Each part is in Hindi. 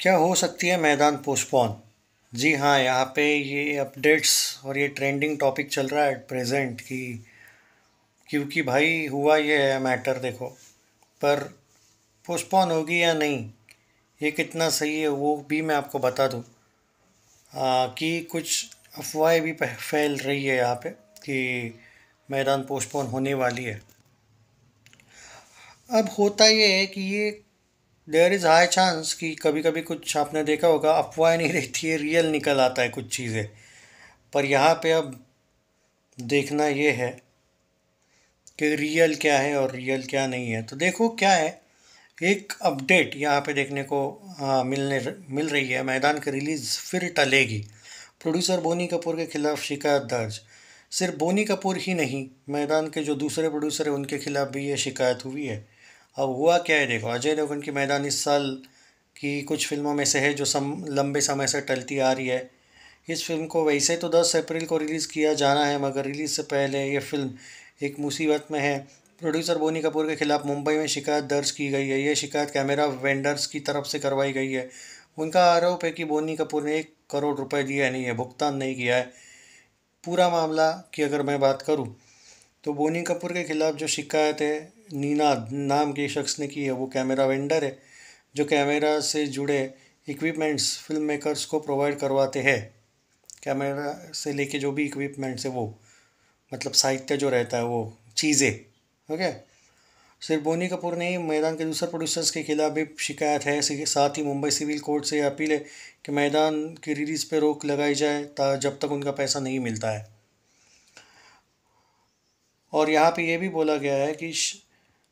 क्या हो सकती है मैदान पोस्टपोन जी हाँ यहाँ पे ये अपडेट्स और ये ट्रेंडिंग टॉपिक चल रहा है एट प्रेजेंट कि क्योंकि भाई हुआ ये है मैटर देखो पर पोस्टपोन होगी या नहीं ये कितना सही है वो भी मैं आपको बता दूँ कि कुछ अफवाहें भी फैल रही है यहाँ पे कि मैदान पोस्टपोन होने वाली है अब होता ये है कि ये देयर इज़ हाई चांस कि कभी कभी कुछ आपने देखा होगा अफवाह नहीं रहती है रियल निकल आता है कुछ चीज़ें पर यहाँ पे अब देखना ये है कि रियल क्या है और रियल क्या नहीं है तो देखो क्या है एक अपडेट यहाँ पे देखने को आ, हाँ, मिलने मिल रही है मैदान की रिलीज़ फिर टलेगी प्रोड्यूसर बोनी कपूर के खिलाफ शिकायत दर्ज सिर्फ बोनी कपूर ही नहीं मैदान के जो दूसरे प्रोड्यूसर हैं उनके खिलाफ भी ये शिकायत हुई है अब हुआ क्या है देखो अजय देवगन की मैदानी साल की कुछ फिल्मों में से है जो सम लंबे समय से टलती आ रही है इस फिल्म को वैसे तो 10 अप्रैल को रिलीज़ किया जाना है मगर रिलीज़ से पहले ये फिल्म एक मुसीबत में है प्रोड्यूसर बोनी कपूर के खिलाफ मुंबई में शिकायत दर्ज की गई है यह शिकायत कैमरा वेंडर्स की तरफ से करवाई गई है उनका आरोप है कि बोनी कपूर ने एक करोड़ रुपए दिया नहीं है भुगतान नहीं किया है पूरा मामला की अगर मैं बात करूँ तो बोनी कपूर के खिलाफ जो शिकायत है नीना नाम के शख्स ने की है वो कैमरा वेंडर है जो कैमरा से जुड़े इक्विपमेंट्स फिल्म मेकर्स को प्रोवाइड करवाते हैं कैमरा से लेके जो भी इक्विपमेंट्स है वो मतलब साहित्य जो रहता है वो चीज़ें ओके सिर्फ बोनी कपूर ने मैदान के दूसरे प्रोड्यूसर्स के खिलाफ भी शिकायत है साथ ही मुंबई सिविल कोर्ट से अपील है कि मैदान की रिलीज़ पर रोक लगाई जाए जब तक उनका पैसा नहीं मिलता है और यहाँ पे ये भी बोला गया है कि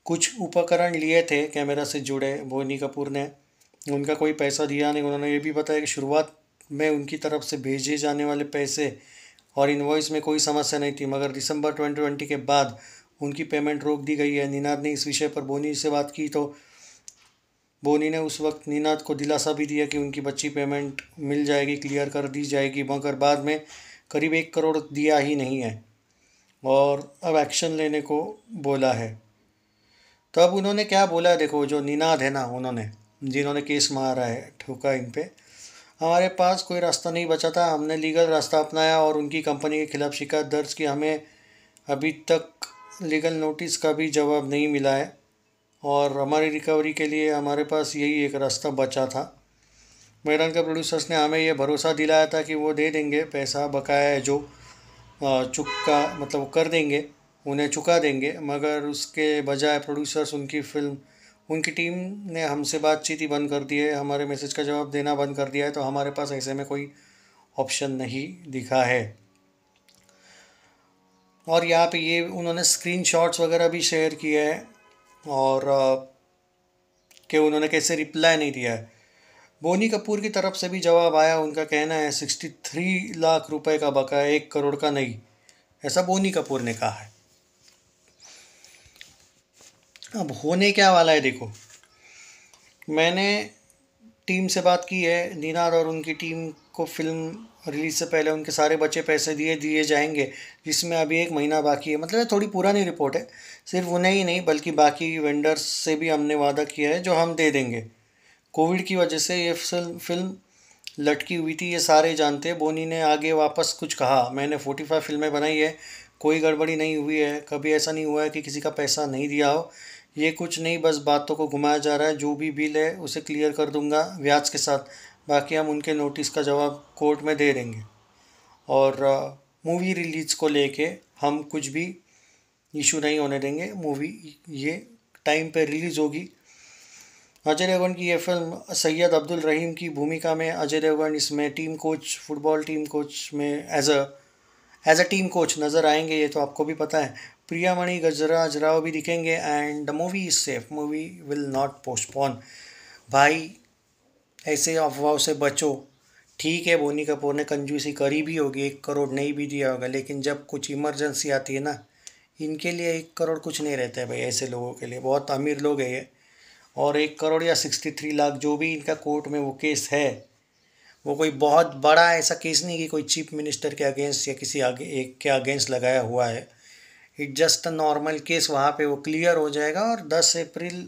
कुछ उपकरण लिए थे कैमरा से जुड़े बोनी कपूर ने उनका कोई पैसा दिया नहीं उन्होंने ये भी बताया कि शुरुआत में उनकी तरफ से भेजे जाने वाले पैसे और इन्वॉइस में कोई समस्या नहीं थी मगर दिसंबर 2020 के बाद उनकी पेमेंट रोक दी गई है निनाद ने इस विषय पर बोनी से बात की तो बोनी ने उस वक्त निनाद को दिलासा भी दिया कि उनकी बच्ची पेमेंट मिल जाएगी क्लियर कर दी जाएगी मगर बाद में करीब एक करोड़ दिया ही नहीं है और अब एक्शन लेने को बोला है तो अब उन्होंने क्या बोला है देखो जो निनाद है ना उन्होंने जिन्होंने केस मारा है ठोका इन पर हमारे पास कोई रास्ता नहीं बचा था हमने लीगल रास्ता अपनाया और उनकी कंपनी के खिलाफ शिकायत दर्ज की हमें अभी तक लीगल नोटिस का भी जवाब नहीं मिला है और हमारी रिकवरी के लिए हमारे पास यही एक रास्ता बचा था मेरा के प्रोड्यूसर्स ने हमें यह भरोसा दिलाया था कि वो दे देंगे पैसा बकाया है जो चुका मतलब वो कर देंगे उन्हें चुका देंगे मगर उसके बजाय प्रोड्यूसर्स उनकी फिल्म उनकी टीम ने हमसे बातचीत ही बंद कर दी है हमारे मैसेज का जवाब देना बंद कर दिया है तो हमारे पास ऐसे में कोई ऑप्शन नहीं दिखा है और यहाँ पे ये उन्होंने शॉट्स वगैरह भी शेयर किए हैं और कि उन्होंने कैसे रिप्लाई नहीं दिया है बोनी कपूर की तरफ से भी जवाब आया उनका कहना है सिक्सटी थ्री लाख रुपए का बकाया एक करोड़ का नहीं ऐसा बोनी कपूर ने कहा है अब होने क्या वाला है देखो मैंने टीम से बात की है नीनार और उनकी टीम को फिल्म रिलीज से पहले उनके सारे बच्चे पैसे दिए दिए जाएंगे जिसमें अभी एक महीना बाकी है मतलब थोड़ी पुरानी रिपोर्ट है सिर्फ उन्हें ही नहीं बल्कि बाकी वेंडर्स से भी हमने वादा किया है जो हम दे देंगे कोविड की वजह से ये फिल्म लटकी हुई थी ये सारे जानते बोनी ने आगे वापस कुछ कहा मैंने फोर्टी फाइव फिल्में बनाई है कोई गड़बड़ी नहीं हुई है कभी ऐसा नहीं हुआ है कि किसी का पैसा नहीं दिया हो ये कुछ नहीं बस बातों को घुमाया जा रहा है जो भी बिल है उसे क्लियर कर दूंगा ब्याज के साथ बाकी हम उनके नोटिस का जवाब कोर्ट में दे देंगे और मूवी रिलीज को लेके हम कुछ भी इशू नहीं होने देंगे मूवी ये टाइम पे रिलीज़ होगी अजय देवगन की ये फिल्म सैयद अब्दुल रहीम की भूमिका में अजय देवगन इसमें team coach football team coach में as a as a team coach नज़र आएंगे ये तो आपको भी पता है प्रियामणि गजराज राव भी दिखेंगे and the movie is safe movie will not postpone भाई ऐसे अफवाह से बचो ठीक है बोनी कपूर ने कंजूसी करी भी होगी एक करोड़ नहीं भी दिया होगा लेकिन जब कुछ इमरजेंसी आती है ना इनके लिए एक करोड़ कुछ नहीं रहता है भाई ऐसे लोगों के लिए बहुत अमीर लोग हैं ये और एक करोड़ या सिक्सटी थ्री लाख जो भी इनका कोर्ट में वो केस है वो कोई बहुत बड़ा ऐसा केस नहीं कि कोई चीफ मिनिस्टर के अगेंस्ट या किसी आगे एक के अगेंस्ट लगाया हुआ है it just a normal case वहाँ पे वो क्लियर हो जाएगा और 10 अप्रैल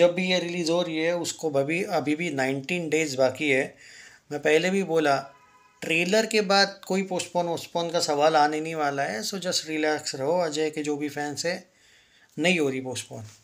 जब भी ये रिलीज़ हो रही है उसको अभी अभी भी 19 डेज बाकी है मैं पहले भी बोला ट्रेलर के बाद कोई पोस्टपोन वोस्टपोन का सवाल आने नहीं वाला है सो जस्ट रिलैक्स रहो अजय के जो भी फैंस है नहीं हो रही पोस्टपोन